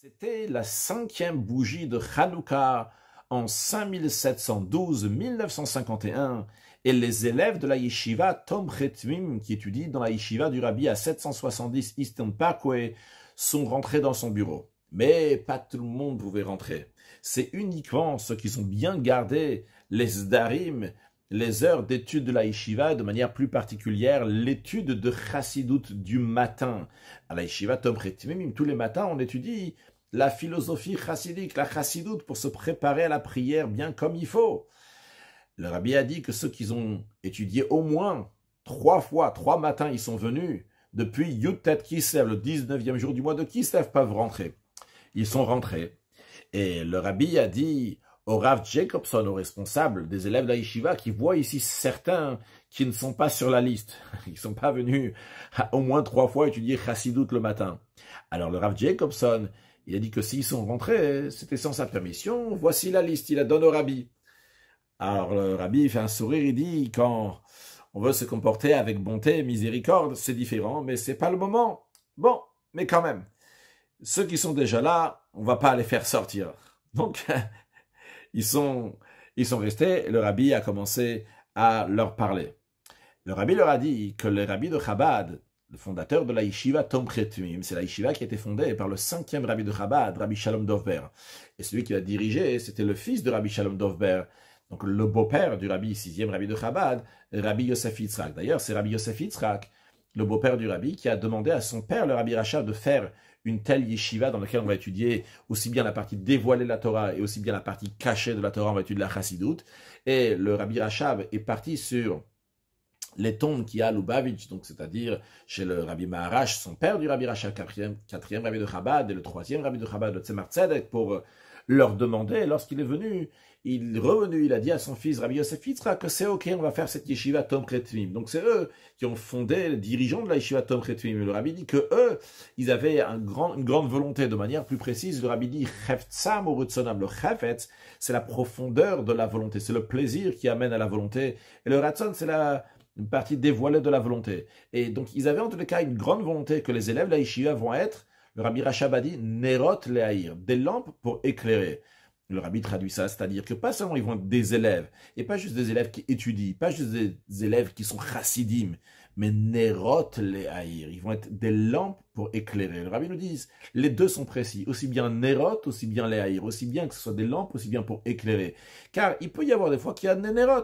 C'était la cinquième bougie de Hanouka en 5712-1951 et les élèves de la yeshiva Tom Chetvim, qui étudie dans la yeshiva du rabbi à 770 Eastern Parkway, sont rentrés dans son bureau. Mais pas tout le monde pouvait rentrer. C'est uniquement ceux qui ont bien gardé les Zdarim, les heures d'étude de la yeshiva, de manière plus particulière, l'étude de Chassidut du matin. À la yeshiva tous les matins, on étudie la philosophie chassidique, la Chassidut, pour se préparer à la prière bien comme il faut. Le rabbi a dit que ceux qui ont étudié au moins trois fois, trois matins, ils sont venus depuis Yutet Kislev, le 19e jour du mois de Kislev, peuvent rentrer. Ils sont rentrés. Et le rabbi a dit, au Rav Jacobson, au responsable des élèves d'Aïshiva, qui voit ici certains qui ne sont pas sur la liste, Ils ne sont pas venus au moins trois fois étudier Chassidout le matin. Alors le Rav Jacobson, il a dit que s'ils sont rentrés, c'était sans sa permission, voici la liste, il la donne au rabbi. Alors le rabbi fait un sourire, il dit, quand on veut se comporter avec bonté et miséricorde, c'est différent, mais c'est pas le moment. Bon, mais quand même, ceux qui sont déjà là, on va pas les faire sortir. Donc, ils sont, ils sont restés, le rabbi a commencé à leur parler. Le rabbi leur a dit que le rabbi de Chabad, le fondateur de la yeshiva Tom c'est la yeshiva qui a été fondée par le cinquième rabbi de Chabad, Rabbi Shalom Dovber. Et celui qui l'a dirigé, c'était le fils de Rabbi Shalom Dovber, donc le beau-père du rabbi, sixième rabbi de Chabad, Rabbi Yosef Yitzhak. D'ailleurs, c'est Rabbi Yosef Yitzhak le beau-père du rabbi, qui a demandé à son père, le rabbi Racha, de faire une telle yeshiva dans laquelle on va étudier aussi bien la partie dévoilée de la Torah et aussi bien la partie cachée de la Torah, on va étudier la chassidoute. Et le rabbi Rachav est parti sur les tombes qu'il y a à Lubavitch, donc c'est-à-dire chez le rabbi Maharash, son père du rabbi Rachav, quatrième, quatrième rabbi de Chabad et le troisième rabbi de Chabad, de Tzemar Tzedek, pour leur demandait. Lorsqu'il est venu, il est revenu, il a dit à son fils Rabbi Yosef que c'est ok, on va faire cette yeshiva Tom Kretvim. Donc c'est eux qui ont fondé, les dirigeants de la yeshiva Tom Kretvim. Le Rabbi dit que eux, ils avaient un grand, une grande volonté. De manière plus précise, le Rabbi dit Le c'est la profondeur de la volonté, c'est le plaisir qui amène à la volonté. Et le Ratson, c'est la partie dévoilée de la volonté. Et donc ils avaient en tous les cas une grande volonté que les élèves de la yeshiva vont être le Rabbi Rachab a dit Nerot des lampes pour éclairer. Le rabbi traduit ça, c'est-à-dire que pas seulement ils vont être des élèves, et pas juste des élèves qui étudient, pas juste des élèves qui sont chassidim, mais Nerot haïr, ils vont être des lampes pour éclairer. Le rabbi nous dit les deux sont précis, aussi bien Nerot, aussi bien le'ahir, aussi bien que ce soit des lampes, aussi bien pour éclairer. Car il peut y avoir des fois qu'il y a des Nerot,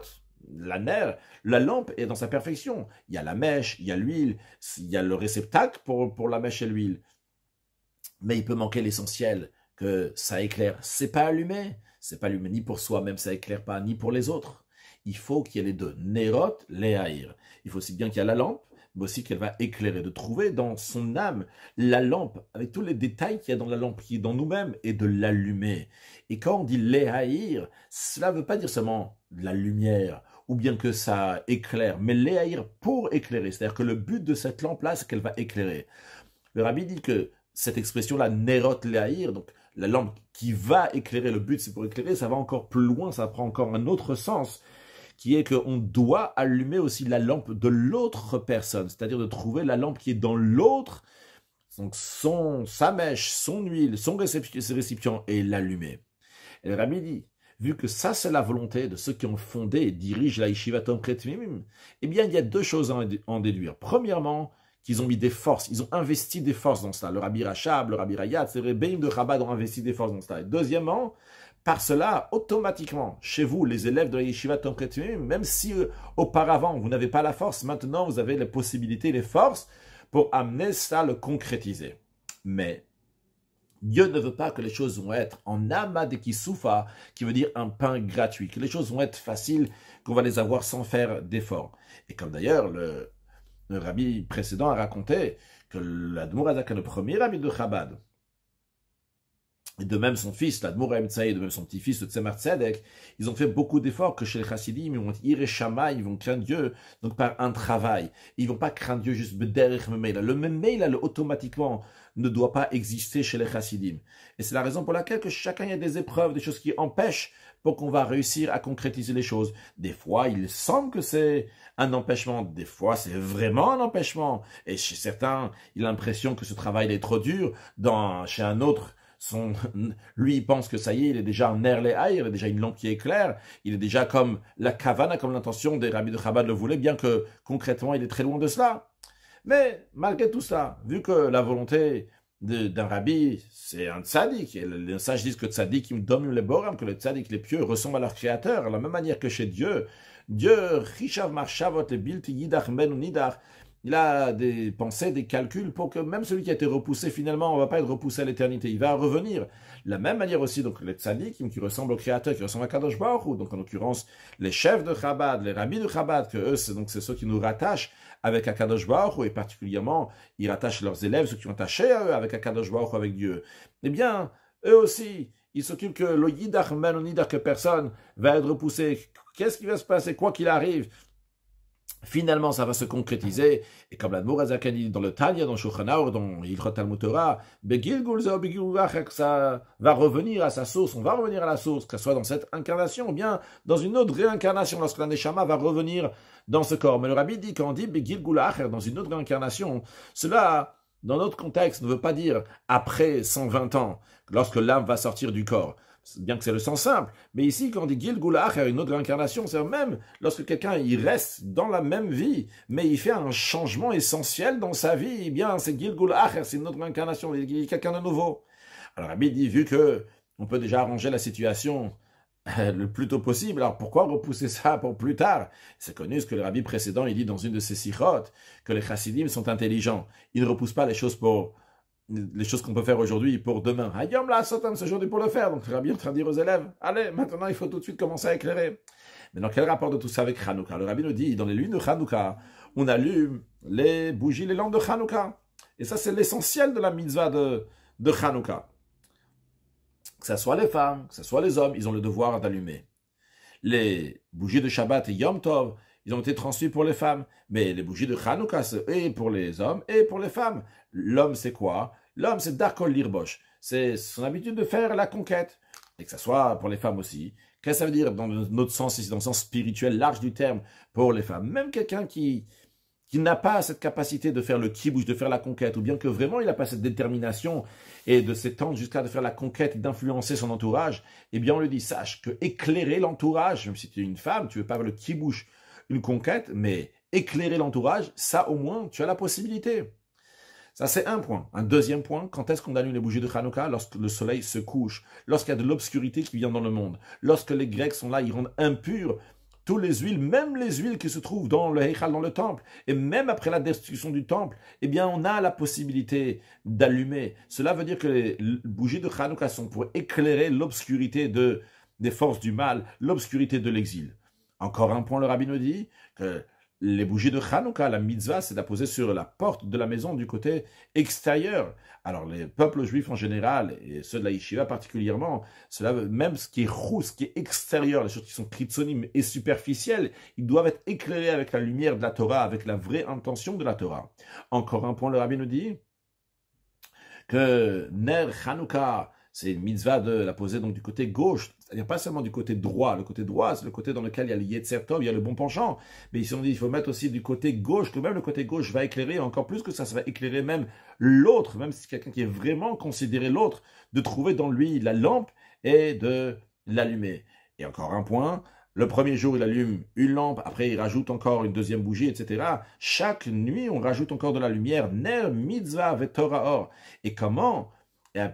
la nerf, la lampe est dans sa perfection. Il y a la mèche, il y a l'huile, il y a le réceptacle pour la mèche et l'huile mais il peut manquer l'essentiel, que ça éclaire. C'est pas allumé, c'est pas allumé ni pour soi-même, ça éclaire pas, ni pour les autres. Il faut qu'il y ait les deux, Nerot, Léaïr. Il faut aussi bien qu'il y ait la lampe, mais aussi qu'elle va éclairer, de trouver dans son âme la lampe, avec tous les détails qu'il y a dans la lampe, qui est dans nous-mêmes, et de l'allumer. Et quand on dit Léaïr, cela ne veut pas dire seulement la lumière, ou bien que ça éclaire, mais Léaïr pour éclairer. C'est-à-dire que le but de cette lampe-là, c'est qu'elle va éclairer. Le rabbi dit que cette expression-là, Nerot Leahir, donc la lampe qui va éclairer, le but c'est pour éclairer, ça va encore plus loin, ça prend encore un autre sens, qui est qu'on doit allumer aussi la lampe de l'autre personne, c'est-à-dire de trouver la lampe qui est dans l'autre, donc son, sa mèche, son huile, son récipient, et l'allumer. Et le Rami dit, vu que ça c'est la volonté de ceux qui ont fondé et dirigent la Yeshiva eh bien il y a deux choses à en déduire. Premièrement, qu'ils ont mis des forces, ils ont investi des forces dans cela. Le Rabbi Rachab, le Rabbi Rayat, c'est vrai, Rebbeim de Chabad ont investi des forces dans cela. Et deuxièmement, par cela, automatiquement, chez vous, les élèves de la Yeshiva même si euh, auparavant vous n'avez pas la force, maintenant vous avez les possibilités, les forces pour amener ça, le concrétiser. Mais Dieu ne veut pas que les choses vont être en et qui souffre, qui veut dire un pain gratuit, que les choses vont être faciles, qu'on va les avoir sans faire d'efforts. Et comme d'ailleurs le le rabbi précédent a raconté que l'Admour est le premier rabbi de Chabad, et de même son fils, l'Admour et de même son petit-fils, le Tzemar ils ont fait beaucoup d'efforts que chez les Chassidim, ils vont être ils vont craindre Dieu, donc par un travail. Ils vont pas craindre Dieu juste derrière Memeila. Le même le automatiquement, ne doit pas exister chez les Chassidim. Et c'est la raison pour laquelle que chacun y a des épreuves, des choses qui empêchent pour qu'on va réussir à concrétiser les choses. Des fois, il semble que c'est un empêchement. Des fois, c'est vraiment un empêchement. Et chez certains, il a l'impression que ce travail est trop dur. Dans, chez un autre, son, lui, pense que ça y est, il est déjà un nerf il est déjà une lampe qui éclaire, il est déjà comme la kavana, comme l'intention des rabbis de Chabad le voulait, bien que concrètement, il est très loin de cela. Mais malgré tout ça, vu que la volonté d'un rabbi, c'est un tzaddik, et les sages disent que tzaddik, il les boram, que les tzaddik, les pieux, ressemblent à leur créateur, de la même manière que chez Dieu, Dieu, il a des pensées, des calculs pour que même celui qui a été repoussé, finalement, on va pas être repoussé à l'éternité. Il va revenir. De la même manière aussi, donc, les tzadikim qui ressemblent au créateur, qui ressemblent à Kadosh Baruch Hu, donc, en l'occurrence, les chefs de Chabad, les rabbis de Chabad, que eux, c'est donc, c'est ceux qui nous rattachent avec Kadosh Baruch et particulièrement, ils rattachent leurs élèves, ceux qui ont attachés à eux avec Kadosh Baruch Hu, avec Dieu. Eh bien, eux aussi, ils s'occupent que le yidach menonidach, que personne va être repoussé. Qu'est-ce qui va se passer, quoi qu'il arrive? Finalement, ça va se concrétiser, et comme l'Admour à dit dans le Tanya, dans Shochanah, dans Ilchot Talmud Torah, ça va revenir à sa source, on va revenir à la source, que ce soit dans cette incarnation ou bien dans une autre réincarnation, lorsque la va revenir dans ce corps. Mais le Rabbi dit, quand on dit dans une autre réincarnation, cela, dans notre contexte, ne veut pas dire après 120 ans, lorsque l'âme va sortir du corps bien que c'est le sens simple. Mais ici, quand on dit Gilgul Acher, une autre incarnation, c'est même lorsque quelqu'un il reste dans la même vie, mais il fait un changement essentiel dans sa vie, eh bien c'est Gilgul Acher, c'est une autre incarnation, il quelqu'un de nouveau. Alors Rabbi dit, vu que on peut déjà arranger la situation euh, le plus tôt possible. Alors pourquoi repousser ça pour plus tard C'est connu ce que le rabbi précédent il dit dans une de ses sirotes, que les chassidim sont intelligents. Ils ne repoussent pas les choses pour les choses qu'on peut faire aujourd'hui pour demain. Hayom la Sotam, c'est aujourd'hui pour le faire. Donc, Rabbi est en train de dire aux élèves, allez, maintenant, il faut tout de suite commencer à éclairer. Mais dans quel rapport de tout ça avec Hanouka Le Rabbi nous dit, dans les lunes de Hanouka, on allume les bougies, les lampes de Hanouka. Et ça, c'est l'essentiel de la mitzvah de, de Hanouka. Que ce soit les femmes, que ce soit les hommes, ils ont le devoir d'allumer. Les bougies de Shabbat et Yom Tov, ils ont été transmis pour les femmes. Mais les bougies de Hanouka, c'est et pour les hommes et pour les femmes. L'homme, c'est quoi L'homme, c'est Darkol Lirbosh. C'est son habitude de faire la conquête. Et que ça soit pour les femmes aussi. Qu'est-ce que ça veut dire dans notre sens ici, dans le sens spirituel large du terme, pour les femmes Même quelqu'un qui, qui n'a pas cette capacité de faire le kibouche, de faire la conquête, ou bien que vraiment il n'a pas cette détermination et de s'étendre jusqu'à de faire la conquête, d'influencer son entourage, eh bien on lui dit, sache que éclairer l'entourage, même si tu es une femme, tu veux pas avoir le kibouche une conquête, mais éclairer l'entourage, ça au moins, tu as la possibilité. Ça, c'est un point. Un deuxième point, quand est-ce qu'on allume les bougies de Hanouka Lorsque le soleil se couche, lorsqu'il y a de l'obscurité qui vient dans le monde, lorsque les Grecs sont là, ils rendent impurs toutes les huiles, même les huiles qui se trouvent dans le Heichal, dans le temple, et même après la destruction du temple, eh bien, on a la possibilité d'allumer. Cela veut dire que les bougies de Hanouka sont pour éclairer l'obscurité des forces du mal, l'obscurité de l'exil. Encore un point, le rabbin nous dit que les bougies de Hanouka, la mitzvah, c'est poser sur la porte de la maison du côté extérieur. Alors les peuples juifs en général, et ceux de la yeshiva particulièrement, cela, même ce qui est rousse ce qui est extérieur, les choses qui sont cryptonymes et superficielles, ils doivent être éclairés avec la lumière de la Torah, avec la vraie intention de la Torah. Encore un point, le rabbin nous dit que Ner Hanouka, c'est une mitzvah de la poser donc du côté gauche, il n'y a pas seulement du côté droit, le côté droit, c'est le côté dans lequel il y a le Yetzer il y a le bon penchant, mais ils se sont dit, il faut mettre aussi du côté gauche, que même le côté gauche va éclairer, encore plus que ça, ça va éclairer même l'autre, même si c'est quelqu'un qui est vraiment considéré l'autre, de trouver dans lui la lampe et de l'allumer. Et encore un point, le premier jour, il allume une lampe, après il rajoute encore une deuxième bougie, etc. Chaque nuit, on rajoute encore de la lumière. Ner mitzvah or. Et comment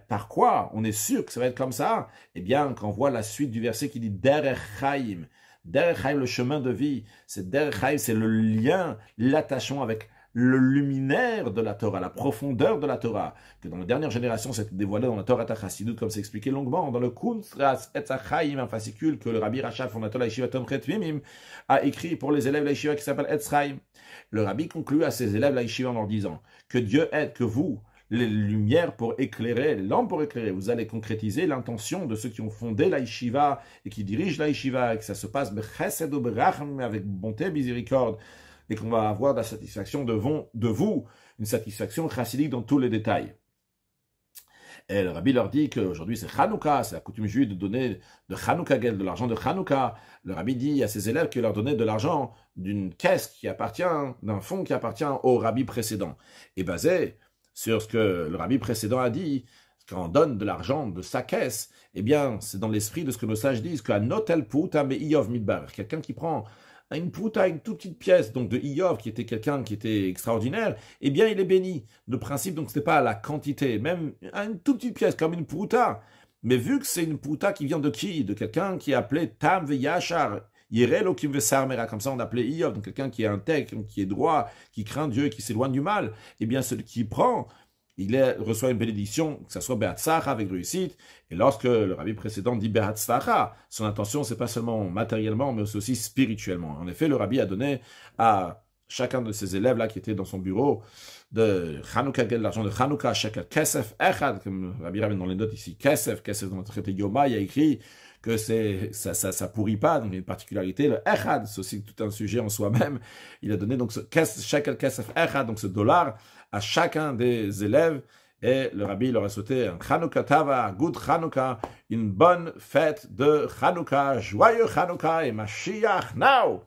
par quoi on est sûr que ça va être comme ça Eh bien, quand on voit la suite du verset qui dit der Derechaim, le chemin de vie, c'est Derechaim, c'est le lien, l'attachement avec le luminaire de la Torah, la profondeur de la Torah, que dans la dernière génération s'est dévoilé dans la Torah Tachassidut, comme c'est expliqué longuement, dans le Kuntras et un fascicule que le Rabbi Racha fondateur de a écrit pour les élèves de qui s'appelle Etzraim. Le Rabbi conclut à ses élèves l'Aïshiva en leur disant que Dieu aide que vous, les lumières pour éclairer, lampes pour éclairer. Vous allez concrétiser l'intention de ceux qui ont fondé la et qui dirigent la et que ça se passe avec bonté, et miséricorde, et qu'on va avoir de la satisfaction de, vous, une satisfaction chassidique dans tous les détails. Et le rabbi leur dit qu'aujourd'hui c'est Hanouka, c'est la coutume juive de donner de Hanouka de l'argent de Hanouka. Le rabbi dit à ses élèves qu'il leur donnait de l'argent d'une caisse qui appartient, d'un fonds qui appartient au rabbi précédent. Et basé, sur ce que le rabbi précédent a dit, quand on donne de l'argent de sa caisse, eh bien, c'est dans l'esprit de ce que nos sages disent, qu'un notel Pouta, mais Iov midbar, quelqu'un qui prend une Pouta, une toute petite pièce, donc de iov, qui était quelqu'un qui était extraordinaire, eh bien, il est béni. Le principe, donc, ce n'est pas la quantité, même une toute petite pièce, comme une Pouta, Mais vu que c'est une Pouta qui vient de qui De quelqu'un qui est appelé Tam Yachar comme ça, on appelait donc quelqu'un qui est intègre, qui est droit, qui craint Dieu, qui s'éloigne du mal. Eh bien, celui qui prend, il reçoit une bénédiction, que ce soit Behatzara avec réussite. Et lorsque le rabbi précédent dit son intention, c'est pas seulement matériellement, mais aussi spirituellement. En effet, le rabbi a donné à chacun de ses élèves là qui était dans son bureau de de l'argent de Hanouka, chaque Kesef Echad, comme Rabbi Rabin dans les notes ici, Kesef, Kesef dans le traité Yoma, il a écrit que c'est ça, ça, ça pourrit pas, donc il y a une particularité, le Echad, c'est aussi tout un sujet en soi-même, il a donné donc ce chacun Kesef Echad, donc ce dollar, à chacun des élèves, et le rabbi leur a souhaité un Chanukah Tava, good Chanukah, une bonne fête de Chanukah, joyeux Chanukah et Mashiach now!